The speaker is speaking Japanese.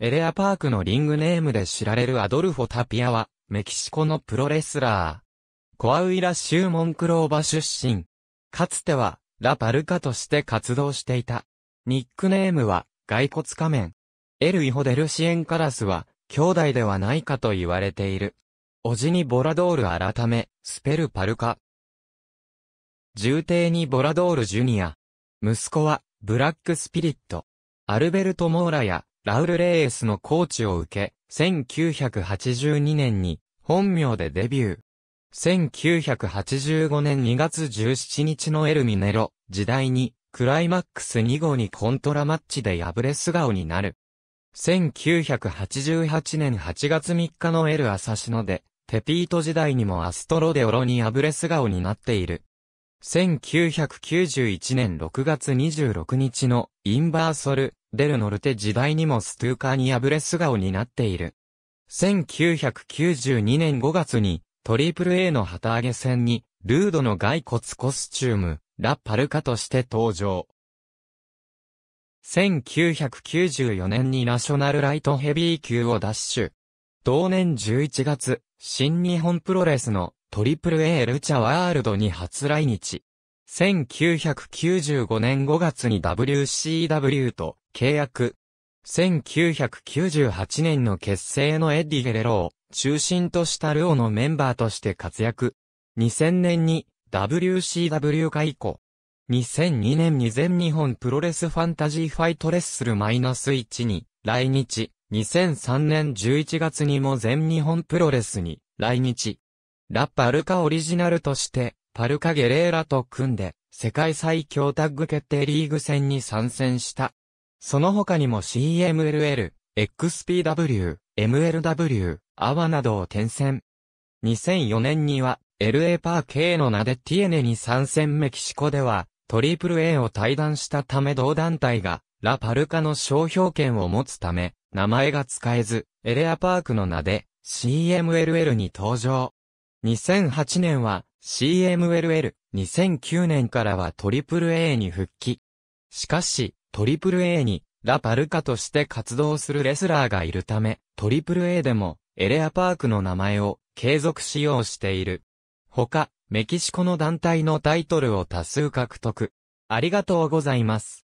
エレアパークのリングネームで知られるアドルフォ・タピアは、メキシコのプロレスラー。コアウイラ州モンクローバ出身。かつては、ラ・パルカとして活動していた。ニックネームは、骸骨仮面。エル・イホデルシエンカラスは、兄弟ではないかと言われている。おじにボラドール改め、スペルパルカ。重帝にボラドールジュニア。息子は、ブラックスピリット。アルベルト・モーラや、ラウル・レイエスのコーチを受け、1982年に本名でデビュー。1985年2月17日のエルミネロ時代にクライマックス2号にコントラマッチで敗れ素顔になる。1988年8月3日のエル・アサシノでペピート時代にもアストロデオロに敗れ素顔になっている。1991年6月26日のインバーソルデルノルテ時代にもストゥーカーに敗れ素顔になっている。1992年5月に、トリプル A の旗揚げ戦に、ルードの骸骨コスチューム、ラ・パルカとして登場。1994年にナショナルライトヘビー級を奪取。同年11月、新日本プロレスのトリプル A ルチャワールドに初来日。1995年5月に WCW と契約。1998年の結成のエッディ・ゲレロを中心としたルオのメンバーとして活躍。2000年に WCW 化以降。2002年に全日本プロレスファンタジーファイトレッスル -1 に来日。2003年11月にも全日本プロレスに来日。ラッパルカオリジナルとしてパルカ・ゲレーラと組んで、世界最強タッグ決定リーグ戦に参戦した。その他にも CMLL、XPW、MLW、アワなどを転戦。2004年には、LA パー K の名でティエネに参戦メキシコでは、トリプル a を退団したため同団体が、ラパルカの商標権を持つため、名前が使えず、エレアパークの名で、CMLL に登場。2008年は、CMLL、2009年からは AAA に復帰。しかし、AAA に、ラパルカとして活動するレスラーがいるため、AAA でも、エレアパークの名前を継続使用している。他、メキシコの団体のタイトルを多数獲得。ありがとうございます。